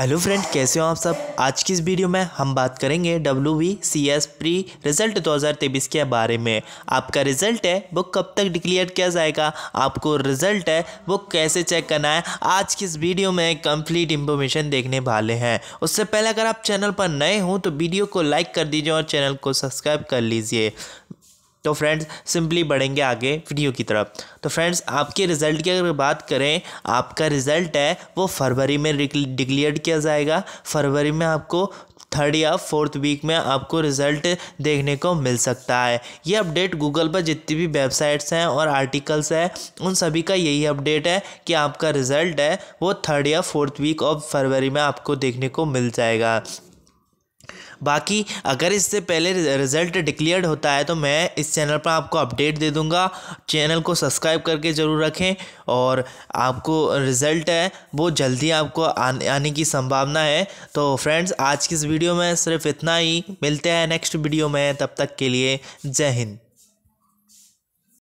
hello friend कैसे हो आप सब आज की इस वीडियो में हम बात करेंगे W B C S pre result तेईस के बारे में आपका रिजल्ट है वो कब तक डिक्लेयर किया जाएगा आपको रिजल्ट है वो कैसे चेक करना है आज की इस वीडियो में कंप्लीट इन्फॉर्मेशन देखने वाले हैं उससे पहले अगर आप चैनल पर नए हों तो वीडियो को लाइक कर दीजिए और चैनल को सब्सक्राइब कर लीजिए तो फ्रेंड्स सिंपली बढ़ेंगे आगे वीडियो की तरफ तो फ्रेंड्स आपके रिज़ल्ट की अगर बात करें आपका रिज़ल्ट है वो फरवरी में डिक्लेयर किया जाएगा फरवरी में आपको थर्ड या फोर्थ वीक में आपको रिज़ल्ट देखने को मिल सकता है ये अपडेट गूगल पर जितनी भी वेबसाइट्स हैं और आर्टिकल्स हैं उन सभी का यही अपडेट है कि आपका रिज़ल्ट है वो थर्ड या फोर्थ वीक ऑफ फरवरी में आपको देखने को मिल जाएगा बाकी अगर इससे पहले रिज़ल्ट डिक्लेयर्ड होता है तो मैं इस चैनल पर आपको अपडेट दे दूँगा चैनल को सब्सक्राइब करके ज़रूर रखें और आपको रिज़ल्ट है वो जल्दी आपको आने, आने की संभावना है तो फ्रेंड्स आज की इस वीडियो में सिर्फ इतना ही मिलते हैं नेक्स्ट वीडियो में तब तक के लिए जय हिंद